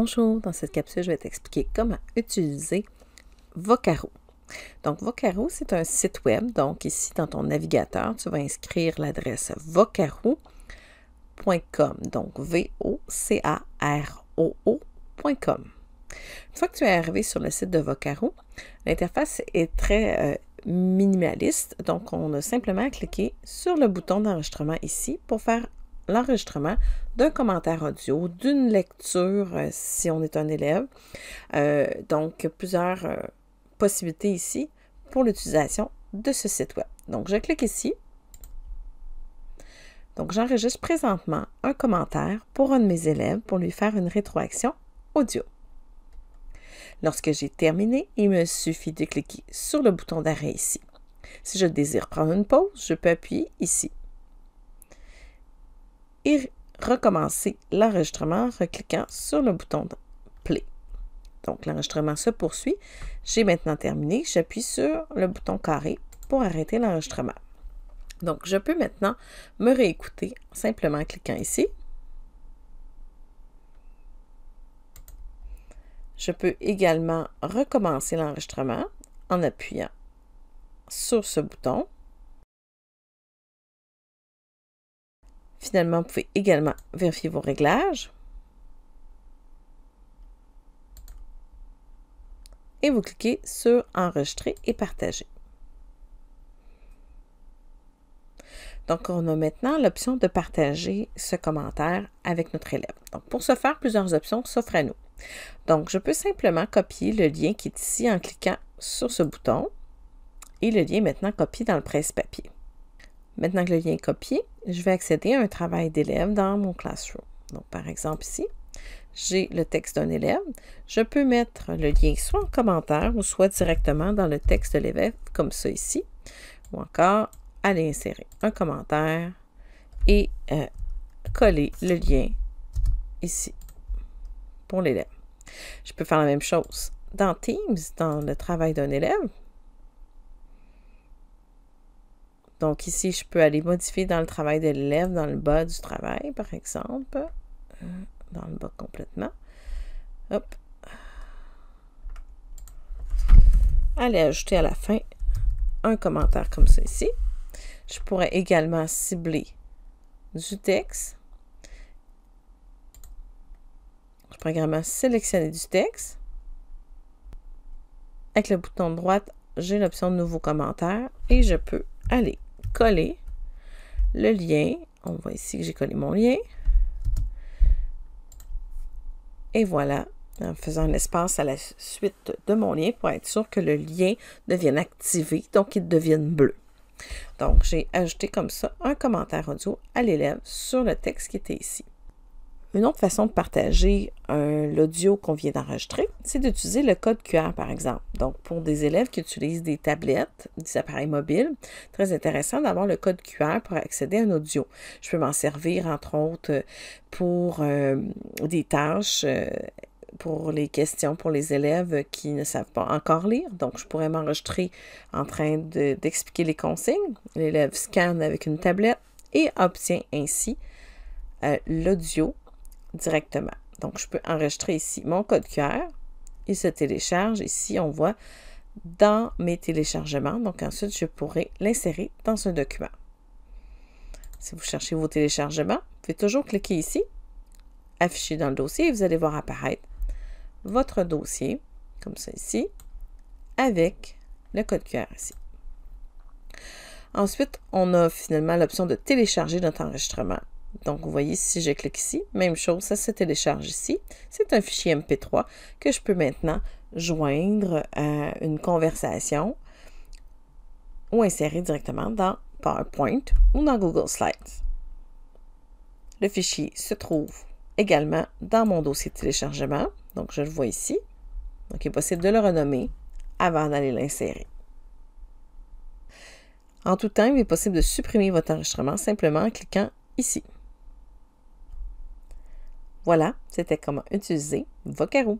Bonjour, dans cette capsule, je vais t'expliquer comment utiliser Vocaro. Donc, Vocaro, c'est un site web. Donc, ici, dans ton navigateur, tu vas inscrire l'adresse vocaro.com. Donc, V-O-C-A-R-O-O.com. Une fois que tu es arrivé sur le site de Vocaro, l'interface est très euh, minimaliste. Donc, on a simplement cliqué sur le bouton d'enregistrement ici pour faire l'enregistrement d'un commentaire audio, d'une lecture euh, si on est un élève. Euh, donc, plusieurs euh, possibilités ici pour l'utilisation de ce site web. Donc, je clique ici. Donc, j'enregistre présentement un commentaire pour un de mes élèves pour lui faire une rétroaction audio. Lorsque j'ai terminé, il me suffit de cliquer sur le bouton d'arrêt ici. Si je désire prendre une pause, je peux appuyer ici recommencer l'enregistrement en cliquant sur le bouton Play. Donc l'enregistrement se poursuit. J'ai maintenant terminé. J'appuie sur le bouton carré pour arrêter l'enregistrement. Donc je peux maintenant me réécouter simplement en cliquant ici. Je peux également recommencer l'enregistrement en appuyant sur ce bouton. Finalement, vous pouvez également vérifier vos réglages. Et vous cliquez sur Enregistrer et partager. Donc, on a maintenant l'option de partager ce commentaire avec notre élève. Donc, pour ce faire, plusieurs options s'offrent à nous. Donc, je peux simplement copier le lien qui est ici en cliquant sur ce bouton. Et le lien est maintenant copié dans le presse-papier. Maintenant que le lien est copié, je vais accéder à un travail d'élève dans mon Classroom. Donc, par exemple, ici, j'ai le texte d'un élève. Je peux mettre le lien soit en commentaire ou soit directement dans le texte de l'élève, comme ça ici, ou encore aller insérer un commentaire et euh, coller le lien ici pour l'élève. Je peux faire la même chose dans Teams, dans le travail d'un élève. Donc ici, je peux aller modifier dans le travail de l'élève, dans le bas du travail, par exemple. Euh, dans le bas complètement. Hop. Allez ajouter à la fin un commentaire comme ça ici. Je pourrais également cibler du texte. Je pourrais également sélectionner du texte. Avec le bouton de droite, j'ai l'option de nouveau commentaire et je peux aller coller le lien. On voit ici que j'ai collé mon lien. Et voilà, en faisant un espace à la suite de mon lien pour être sûr que le lien devienne activé, donc qu'il devienne bleu. Donc, j'ai ajouté comme ça un commentaire audio à l'élève sur le texte qui était ici. Une autre façon de partager euh, l'audio qu'on vient d'enregistrer, c'est d'utiliser le code QR, par exemple. Donc, pour des élèves qui utilisent des tablettes, des appareils mobiles, très intéressant d'avoir le code QR pour accéder à un audio. Je peux m'en servir, entre autres, pour euh, des tâches. Euh, pour les questions pour les élèves qui ne savent pas encore lire. Donc, je pourrais m'enregistrer en train d'expliquer les consignes. L'élève scanne avec une tablette et obtient ainsi l'audio directement. Donc, je peux enregistrer ici mon code QR. Il se télécharge. Ici, on voit dans mes téléchargements. Donc, ensuite, je pourrais l'insérer dans un document. Si vous cherchez vos téléchargements, vous pouvez toujours cliquer ici, afficher dans le dossier et vous allez voir apparaître votre dossier, comme ça ici, avec le code QR ici. Ensuite, on a finalement l'option de télécharger notre enregistrement. Donc, vous voyez, si je clique ici, même chose, ça se télécharge ici. C'est un fichier MP3 que je peux maintenant joindre à une conversation ou insérer directement dans PowerPoint ou dans Google Slides. Le fichier se trouve également dans mon dossier de téléchargement. Donc, je le vois ici. Donc, il est possible de le renommer avant d'aller l'insérer. En tout temps, il est possible de supprimer votre enregistrement simplement en cliquant ici. Voilà, c'était comment utiliser Vocaro.